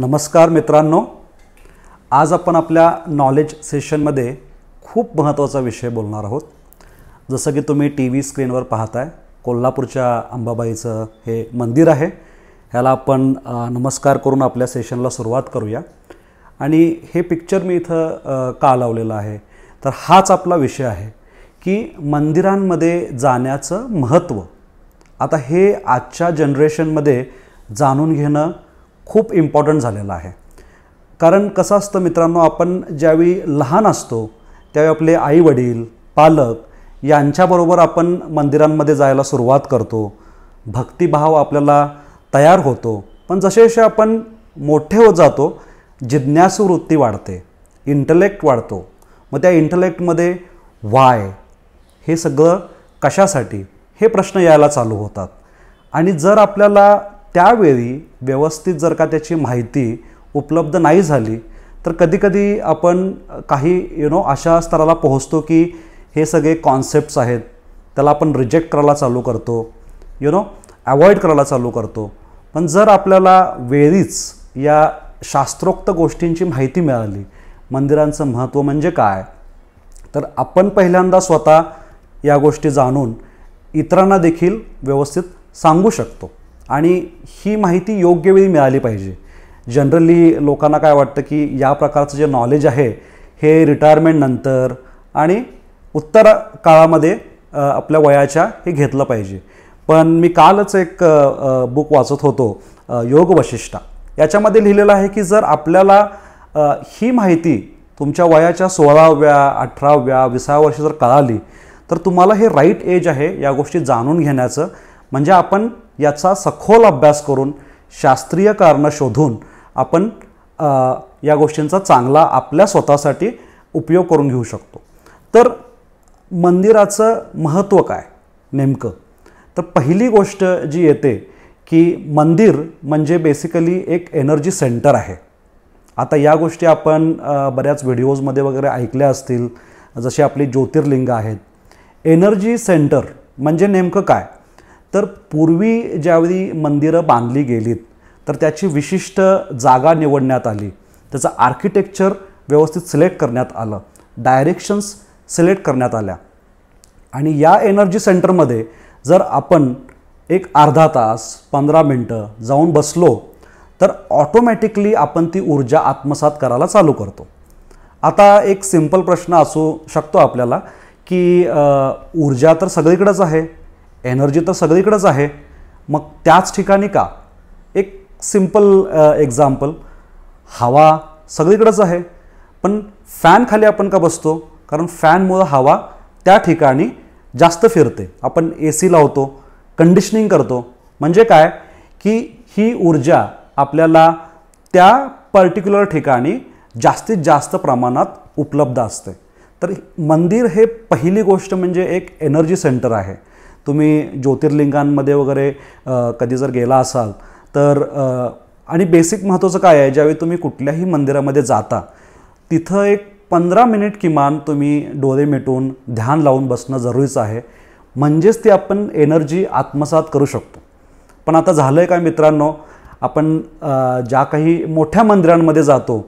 नमस्कार मित्रांनो आज आपण आपल्या नॉलेज सेशनमध्ये खूप महत्त्वाचा विषय बोलणार आहोत जसं की तुम्ही टी व्ही स्क्रीनवर पाहताय कोल्हापूरच्या अंबाबाईचं हे मंदिर आहे ह्याला आपण नमस्कार करून आपल्या सेशनला सुरुवात करूया आणि हे पिक्चर मी इथं का लावलेलं आहे तर हाच आपला विषय आहे की मंदिरांमध्ये जाण्याचं महत्त्व आता हे आजच्या जनरेशनमध्ये जाणून घेणं खूप इम्पॉर्टंट झालेला आहे कारण कसं असतं मित्रांनो आपण ज्यावेळी लहान असतो त्यावेळी आपले आईवडील पालक यांच्याबरोबर आपण मंदिरांमध्ये जायला सुरुवात करतो भक्तिभाव आपल्याला तयार होतो पण जसे जसे आपण मोठे होत जातो जिज्ञासू वाढते इंटलेक्ट वाढतो मग त्या इंटलेक्टमध्ये वाय हे सगळं कशासाठी हे प्रश्न यायला चालू होतात आणि जर आपल्याला त्यावेळी व्यवस्थित जर का त्याची माहिती उपलब्ध नाही झाली तर कधीकधी आपण काही यु नो अशा स्तराला पोहोचतो की हे सगळे कॉन्सेप्ट्स आहेत त्याला आपण रिजेक्ट करायला चालू करतो यु नो अवॉइड करायला चालू करतो पण जर आपल्याला वेळीच या शास्त्रोक्त गोष्टींची माहिती मिळाली मंदिरांचं महत्त्व म्हणजे काय तर आपण पहिल्यांदा स्वतः या गोष्टी जाणून इतरांना देखील व्यवस्थित सांगू शकतो आणि ही माहिती योग्य वेळी मिळाली पाहिजे जनरली लोकांना काय वाटतं की या प्रकारचं जे नॉलेज आहे हे रिटायरमेंटनंतर आणि उत्तर काळामध्ये आपल्या वयाच्या हे घेतलं पाहिजे पण मी कालच एक बुक वाचत होतो योग वशिष्ठा याच्यामध्ये लिहिलेलं आहे की जर आपल्याला ही माहिती तुमच्या वयाच्या सोळाव्या अठराव्या विसाव्या वर्षी जर कळाली तर तुम्हाला हे राईट एज आहे या गोष्टी जाणून घेण्याचं म्हणजे आपण याचा सखोल अभ्यास करून शास्त्रीय कारणं शोधून आपण या गोष्टींचा चांगला आपल्या स्वतःसाठी उपयोग करून घेऊ शकतो तर मंदिराचं महत्त्व काय नेमकं तर पहिली गोष्ट जी येते की मंदिर म्हणजे बेसिकली एक एनर्जी सेंटर आहे आता या गोष्टी आपण बऱ्याच व्हिडिओजमध्ये वगैरे ऐकल्या असतील जसे आपली ज्योतिर्लिंग आहेत एनर्जी सेंटर म्हणजे नेमकं काय तर पूर्वी ज्यावेळी मंदिरं बांधली गेलीत तर त्याची विशिष्ट जागा निवडण्यात आली त्याचं आर्किटेक्चर व्यवस्थित सिलेक्ट करण्यात आलं डायरेक्शन्स सिलेक्ट करण्यात आल्या आणि या एनर्जी सेंटरमध्ये जर आपण एक अर्धा तास पंधरा मिनटं जाऊन बसलो तर ऑटोमॅटिकली आपण ती ऊर्जा आत्मसात करायला चालू करतो आता एक सिंपल प्रश्न असू शकतो आपल्याला की ऊर्जा तर सगळीकडंच आहे एनर्जी तर सगळीकडंच आहे मग त्याच ठिकाणी का एक सिम्पल एक्झाम्पल हवा सगळीकडंच आहे पण फॅन खाली आपण का बसतो कारण फॅनमुळं हवा त्या ठिकाणी जास्त फिरते आपण ए सी लावतो कंडिशनिंग करतो म्हणजे काय की ही ऊर्जा आपल्याला त्या पर्टिक्युलर ठिकाणी जास्तीत जास्त प्रमाणात उपलब्ध असते तर मंदिर हे पहिली गोष्ट म्हणजे एक एनर्जी सेंटर आहे तुम्ही ज्योतिर्लिंगांमध्ये वगैरे कधी जर गेला असाल तर आणि बेसिक महत्त्वाचं काय आहे ज्यावेळी तुम्ही कुठल्याही मंदिरामध्ये जाता तिथं एक पंधरा मिनिट किमान तुम्ही डोळे मिटून ध्यान लावून बसणं जरुरीचं आहे म्हणजेच ती आपण एनर्जी आत्मसात करू शकतो पण आता झालं आहे काय मित्रांनो आपण ज्या काही मोठ्या मंदिरांमध्ये जातो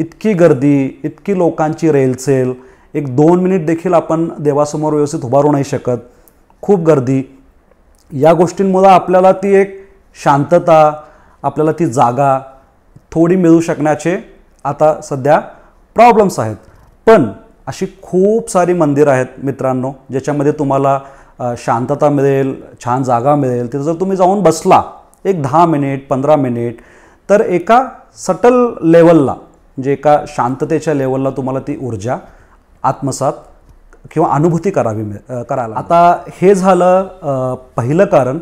इतकी गर्दी इतकी लोकांची रेलचेल एक दोन मिनिट देखील आपण देवासमोर व्यवस्थित उभारू नाही शकत खूप गर्दी या गोष्टींमुळं आपल्याला ती एक शांतता आपल्याला ती जागा थोडी मिळू शकण्याचे आता सध्या प्रॉब्लेम्स आहेत पण अशी खूप सारी मंदिरं आहेत मित्रांनो ज्याच्यामध्ये तुम्हाला शांतता मिळेल छान जागा मिळेल तिथं जर तुम्ही जाऊन बसला एक दहा मिनिट पंधरा मिनिट तर एका सटल लेवलला म्हणजे एका शांततेच्या लेवलला तुम्हाला ती ऊर्जा आत्मसात किंवा अनुभूती करावी करायला आता हे झालं पहिलं कारण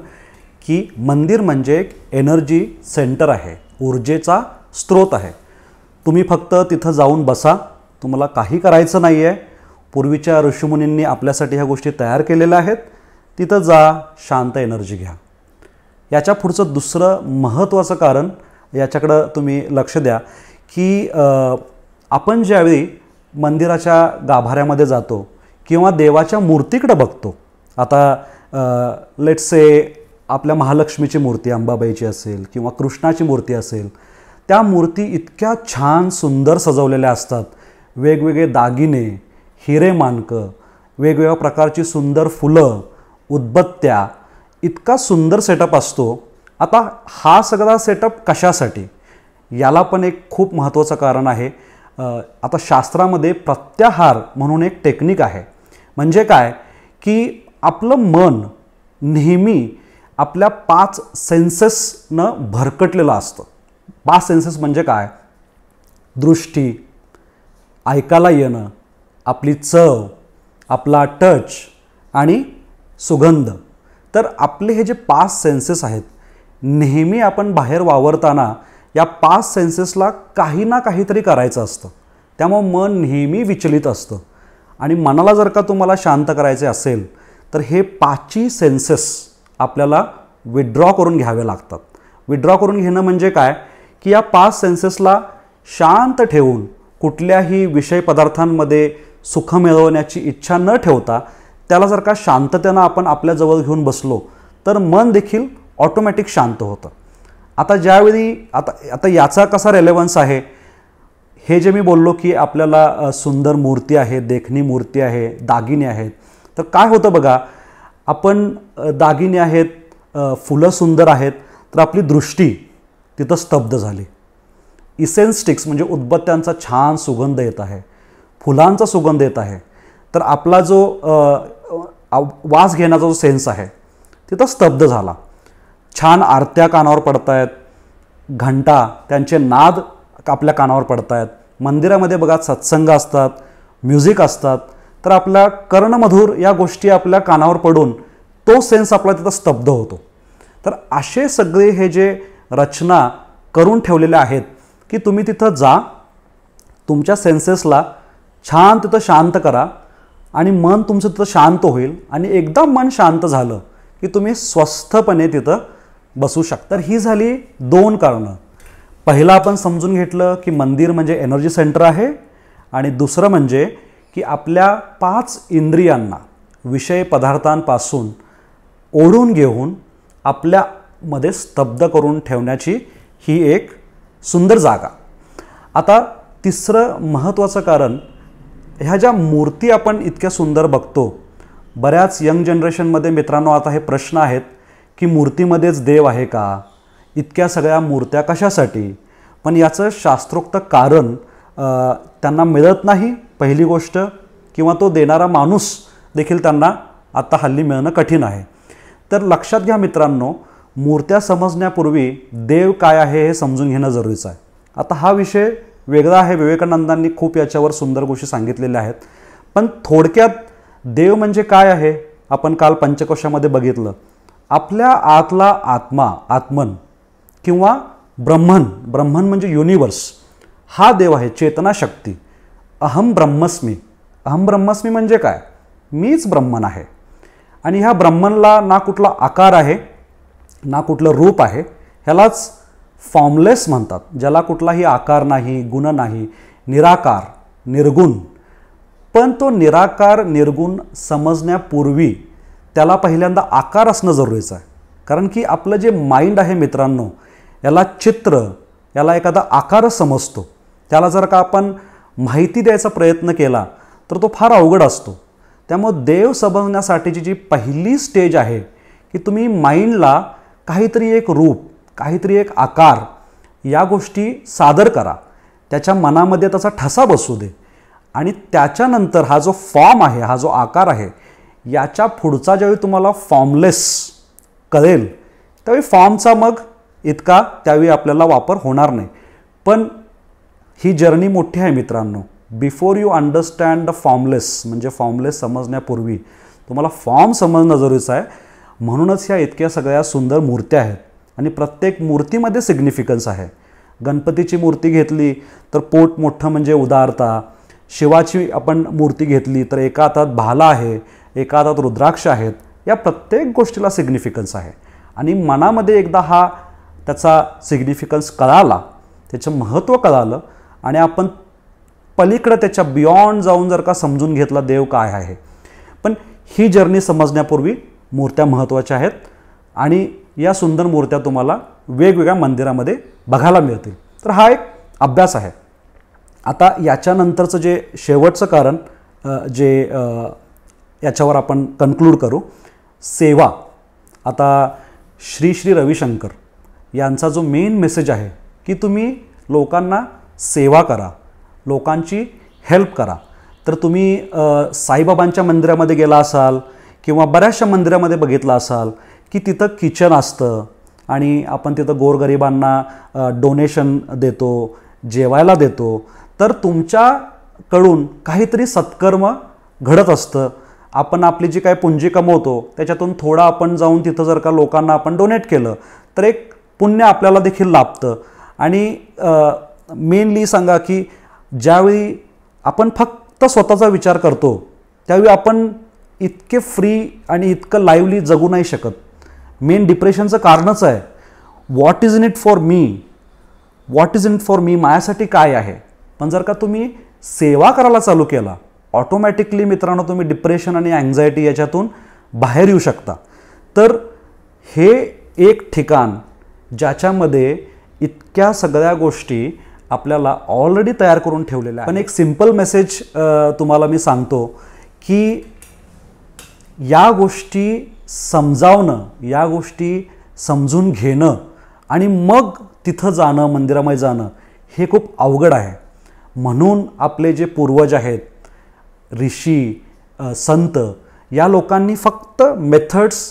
की मंदिर म्हणजे एक एनर्जी सेंटर आहे ऊर्जेचा स्रोत आहे तुम्ही फक्त तिथं जाऊन बसा तुम्हाला काही करायचं नाही आहे पूर्वीच्या ऋषीमुनींनी आपल्यासाठी ह्या गोष्टी तयार केलेल्या आहेत तिथं जा शांत एनर्जी घ्या याच्या पुढचं दुसरं महत्त्वाचं कारण याच्याकडं तुम्ही लक्ष द्या की आपण ज्यावेळी मंदिराच्या गाभाऱ्यामध्ये जातो किंवा देवाच्या मूर्तीकडे बघतो आता लेट से आपल्या महालक्ष्मीची मूर्ती अंबाबाईची असेल किंवा कृष्णाची मूर्ती असेल त्या मूर्ती इतक्या छान सुंदर सजवलेल्या असतात वेगवेगळे दागिने हिरे मानकं वेगवेगळ्या प्रकारची सुंदर फुलं उद्बत्त्या इतका सुंदर सेटअप असतो आता हा सगळा सेटअप कशासाठी याला पण एक खूप महत्त्वाचं कारण आहे आता शास्त्रामध्ये प्रत्याहार म्हणून एक टेक्निक आहे म्हणजे काय की आपलं मन नेहमी आपल्या पाच सेन्सेसनं भरकटलेलं असतं पाच सेन्सेस म्हणजे काय दृष्टी ऐकायला येणं आपली चव आपला टच आणि सुगंध तर आपले हे जे पाच सेन्सेस आहेत नेहमी आपण बाहेर वावरताना या पाच सेन्सेसला काही ना काहीतरी करायचं असतं त्यामुळं मन नेहमी विचलित असतं आणि मनाला जर का तुम्हाला शांत करायचे असेल तर हे पाचही सेन्सेस आपल्याला विड्रॉ करून घ्यावे लागतात विड्रॉ करून घेणं म्हणजे काय की या पाच सेन्सेसला शांत ठेवून कुठल्याही विषय पदार्थांमध्ये सुख मिळवण्याची इच्छा न ठेवता त्याला जर का शांततेनं आपण आपल्याजवळ घेऊन बसलो तर मन देखील ऑटोमॅटिक शांत होतं आता ज्यावेळी आता आता याचा कसा रेलेवन्स आहे हे जे मी बोललो की आपल्याला सुंदर मूर्ती आहे देखणी मूर्ती आहे दागिने आहेत तर काय होतं बघा आपण दागिने आहेत फुलं सुंदर आहेत तर आपली दृष्टी तिथं स्तब्ध झाली स्टिक्स म्हणजे उदबत्त्यांचा छान सुगंध येत आहे फुलांचा सुगंध येत आहे तर आपला जो वास घेण्याचा जो सेन्स आहे तिथं स्तब्ध झाला छान आरत्या कानावर पडतायत घंटा त्यांचे नाद आपल्या कानावर पडतायत मंदिरामध्ये बघा सत्संग असतात म्युझिक असतात तर आपल्या कर्णमधूर या गोष्टी आपल्या कानावर पडून तो सेन्स आपला तिथं स्तब्ध होतो तर असे सगळे हे जे रचना करून ठेवलेल्या आहेत की तुम्ही तिथं जा तुमच्या सेन्सेसला छान तिथं शांत करा आणि मन तुमचं तिथं शांत होईल आणि एकदम मन शांत झालं की तुम्ही स्वस्थपणे तिथं बसू शकता तर ही झाली दोन कारणं पहिलं आपण समजून घेतलं की मंदिर म्हणजे एनर्जी सेंटर आहे आणि दुसरं म्हणजे की आपल्या पाच इंद्रियांना विषय पदार्थांपासून ओढून घेऊन आपल्यामध्ये स्तब्ध करून ठेवण्याची ही एक सुंदर जागा आता तिसरं महत्त्वाचं कारण ह्या ज्या मूर्ती आपण इतक्या सुंदर बघतो बऱ्याच यंग जनरेशनमध्ये मित्रांनो आता हे प्रश्न आहेत की मूर्तीमध्येच देव आहे का इतक्या सगळ्या मूर्त्या कशासाठी पण याचं शास्त्रोक्त कारण त्यांना मिळत नाही पहिली गोष्ट किंवा तो देणारा माणूस देखील त्यांना आत्ता हल्ली मिळणं कठीण आहे तर लक्षात घ्या मित्रांनो मूर्त्या समजण्यापूर्वी देव काय आहे हे समजून घेणं जरुरीचं आहे आता हा विषय वेगळा आहे विवेकानंदांनी खूप याच्यावर सुंदर गोष्टी सांगितलेल्या आहेत पण थोडक्यात देव म्हणजे काय आहे आपण काल पंचकोशामध्ये बघितलं आपल्या आतला आत्मा आत्मन किंवा ब्रह्मन ब्रह्मन म्हणजे युनिवर्स हा देव आहे चेतनाशक्ती अहम ब्रह्मस्मी अहम ब्रह्मस्मी म्हणजे काय मीच ब्रह्मन आहे आणि ह्या ब्रह्मनला ना कुठला आकार आहे ना कुठलं रूप आहे ह्यालाच फॉर्मलेस म्हणतात ज्याला कुठलाही आकार नाही गुण नाही निराकार निर्गुण पण तो निराकार निर्गुण समजण्यापूर्वी त्याला पहिल्यांदा आकार असणं जरुरीचं आहे कारण की आपलं जे माइंड आहे मित्रांनो याला चित्र याला एखादा आकार समजतो त्याला जर का आपण माहिती द्यायचा प्रयत्न केला तर तो फार अवघड असतो त्यामुळं देव समजण्यासाठीची जी पहिली स्टेज आहे की तुम्ही माइंडला काहीतरी एक रूप काहीतरी एक आकार या गोष्टी सादर करा त्याच्या मनामध्ये त्याचा ठसा बसू दे आणि त्याच्यानंतर हा जो फॉर्म आहे हा जो आकार आहे याच्या पुढचा ज्यावेळी तुम्हाला फॉर्मलेस कळेल त्यावेळी फॉर्मचा मग इतका त्यावेळी आपल्याला वापर होणार नाही पण ही जर्नी मोठी आहे मित्रांनो before you understand the formless म्हणजे फॉर्मलेस समजण्यापूर्वी तुम्हाला फॉर्म समजणं जरुरीचं आहे म्हणूनच ह्या इतक्या सगळ्या सुंदर मूर्त्या आहेत आणि प्रत्येक मूर्तीमध्ये सिग्निफिकन्स आहे गणपतीची मूर्ती घेतली तर पोट मोठं म्हणजे उदारता शिवाची आपण मूर्ती घेतली तर एका हातात भाला आहे एका हातात रुद्राक्ष आहेत या प्रत्येक गोष्टीला सिग्निफिकन्स आहे आणि मनामध्ये एकदा हा त्याचा सिग्निफिकन्स कळाला त्याचं महत्त्व कळालं आणि आपण पलीकडं त्याच्या बियॉन्ड जाऊन जर का समजून घेतला देव काय आहे पण ही जर्नी समजण्यापूर्वी मूर्त्या महत्त्वाच्या आहेत आणि या सुंदर मूर्त्या तुम्हाला वेगवेगळ्या मंदिरामध्ये बघायला मिळतील तर हा एक अभ्यास आहे आता याच्यानंतरचं जे शेवटचं कारण जे याच्यावर आपण कन्क्लूड करू सेवा आता श्री श्री रविशंकर यांचा जो मेन मेसेज आहे की तुम्ही लोकांना सेवा करा लोकांची हेल्प करा तर तुम्ही साईबाबांच्या मंदिरामध्ये गेला असाल किंवा बऱ्याचशा मंदिरामध्ये बघितलं असाल की तिथं किचन असतं आणि आपण तिथं गोरगरिबांना डोनेशन देतो जेवायला देतो तर तुमच्याकडून काहीतरी सत्कर्म घडत असतं आपण आपली जी काय पुंजी कमवतो त्याच्यातून थोडा आपण जाऊन तिथं जर का लोकांना आपण डोनेट केलं तर एक पुण्य आपल्याला देखील लाभतं आणि मेनली सांगा की ज्यावेळी आपण फक्त स्वतःचा विचार करतो त्यावेळी आपण इतके फ्री आणि इतकं लाईवली जगू नाही शकत मेन डिप्रेशनचं कारणच आहे what is in it for me what is in it for me माझ्यासाठी काय आहे पण जर का तुम्ही सेवा करायला चालू केला ऑटोमॅटिकली मित्रांनो तुम्ही डिप्रेशन आणि अँझायटी याच्यातून बाहेर येऊ शकता तर हे एक ठिकाण ज्याच्यामध्ये इतक्या सगळ्या गोष्टी आपल्याला ऑलरेडी तयार करून ठेवलेल्या पण एक सिम्पल मेसेज तुम्हाला मी सांगतो की या गोष्टी समजावणं या गोष्टी समजून घेणं आणि मग तिथं जाणं मंदिरामध्ये जाणं हे खूप अवघड आहे म्हणून आपले जे पूर्वज आहेत ऋषी संत या लोकांनी फक्त मेथड्स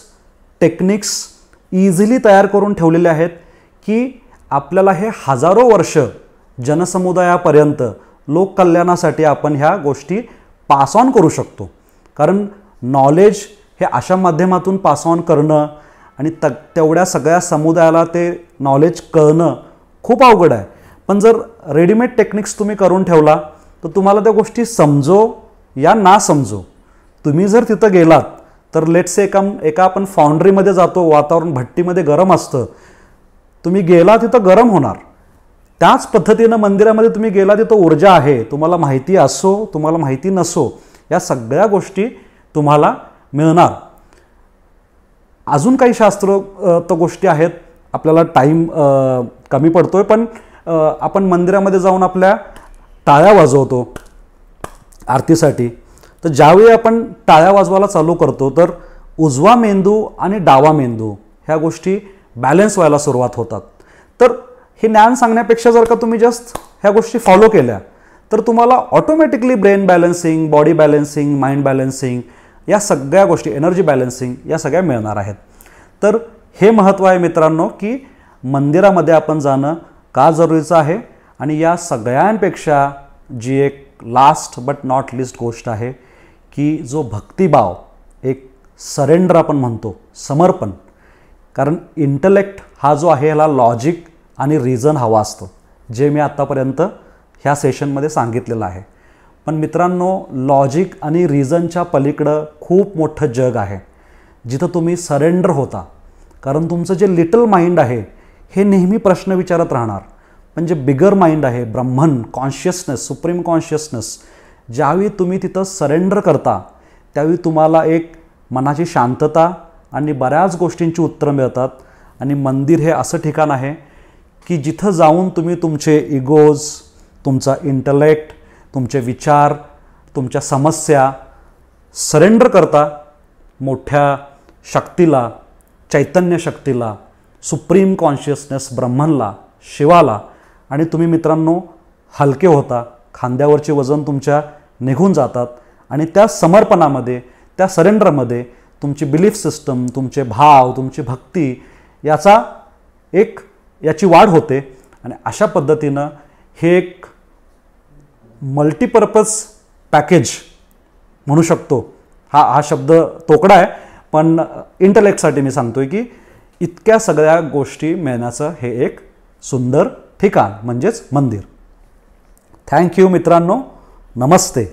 टेक्निक्स इझिली तयार करून ठेवलेले आहेत की आपल्याला हे हजारो वर्ष जनसमुदायापर्यंत लोककल्याणासाठी आपण ह्या गोष्टी पास ऑन करू शकतो कारण नॉलेज हे अशा माध्यमातून पास ऑन करणं आणि त तेवढ्या सगळ्या समुदायाला ते नॉलेज कळणं खूप अवघड आहे पण जर रेडीमेड टेक्निक्स तुम्ही करून ठेवला तर तुम्हाला त्या गोष्टी समजो या ना समजो तुम्ही जर तिथं गेलात तर लेट्स एका एका आपण फाउंड्रीमध्ये जातो वातावरण भट्टीमध्ये गरम असतं तुम्ही गेला तिथं गरम होणार त्याच पद्धतीनं मंदिरामध्ये तुम्ही गेला तिथं ऊर्जा आहे तुम्हाला माहिती असो तुम्हाला माहिती नसो या सगळ्या गोष्टी तुम्हाला मिळणार अजून काही शास्त्र तर गोष्टी आहेत आपल्याला टाईम कमी पडतो आहे पण आपण मंदिरामध्ये जाऊन आपल्या टाळ्या वाजवतो आरतीसाठी तर ज्यावेळी आपण टाळ्या वाजवायला चालू करतो तर उजवा मेंदू आणि डावा मेंदू ह्या गोष्टी बॅलन्स व्हायला सुरुवात होतात तर हे ज्ञान सांगण्यापेक्षा जर का तुम्ही जस्ट ह्या गोष्टी फॉलो केल्या तर तुम्हाला automatically brain balancing body balancing mind balancing या सगळ्या गोष्टी एनर्जी बॅलन्सिंग या सगळ्या मिळणार आहेत तर हे महत्त्व आहे मित्रांनो की मंदिरामध्ये आपण जाणं का जरुरीचं आहे आणि या सगळ्यांपेक्षा जी एक लास्ट बट नॉट लिस्ट गोष्ट आहे की जो भक्तिभाव एक सरेंडर आपण म्हणतो समर्पण कारण इंटलेक्ट हा जो आहे ह्याला लॉजिक आणि रिझन हवा असतो जे मी आत्तापर्यंत ह्या सेशनमध्ये सांगितलेलं आहे पण मित्रांनो लॉजिक आणि रिझनच्या पलीकडं खूप मोठं जग आहे जिथं तुम्ही सरेंडर होता कारण तुमचं जे लिटल माइंड आहे हे नेहमी प्रश्न विचारत राहणार म्हणजे बिगर माइंड आहे ब्रह्मन कॉन्शियसनेस सुप्रीम कॉन्शियसनेस ज्यावेळी तुम्ही तिथं सरेंडर करता त्यावेळी तुम्हाला एक मनाची शांतता आणि बऱ्याच गोष्टींची उत्तरं मिळतात आणि मंदिर हे असं ठिकाण आहे की जिथं जाऊन तुम्ही तुमचे इगोज तुमचा इंटलेक्ट तुमचे विचार तुमच्या समस्या सरेंडर करता मोठ्या शक्तीला चैतन्य शक्तीला सुप्रीम कॉन्शियसनेस ब्रह्मनला शिवाला आणि तुम्ही मित्रांनो हलके होता खांद्यावरचे वजन तुमच्या निघून जातात आणि त्या समर्पणामध्ये त्या सरेंडरमध्ये तुमची बिलीफ सिस्टम तुमचे भाव तुमची भक्ती याचा एक याची वाढ होते आणि अशा पद्धतीनं हे एक मल्टीपर्पज पॅकेज म्हणू शकतो हा हा शब्द तोकडा आहे पण इंटलेक्टसाठी मी सांगतोय की इतक्या सगळ्या गोष्टी मिळण्याचं हे एक सुंदर ठिकाण म्हणजेच मंदिर थँक यू मित्रांनो नमस्ते